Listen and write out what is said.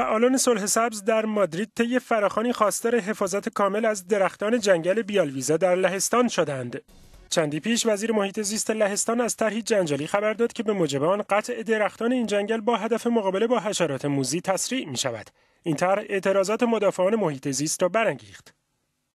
فعالان صلح سبز در مادرید طی فراخانی خواستار حفاظت کامل از درختان جنگل بیالویزا در لهستان شدند. چندی پیش وزیر محیط زیست لهستان از طرحی جنجالی خبر داد که به موجب آن قطع درختان این جنگل با هدف مقابله با حشرات موزی تسریع می شود. این طرح اعتراضات مدافعان محیط زیست را برانگیخت.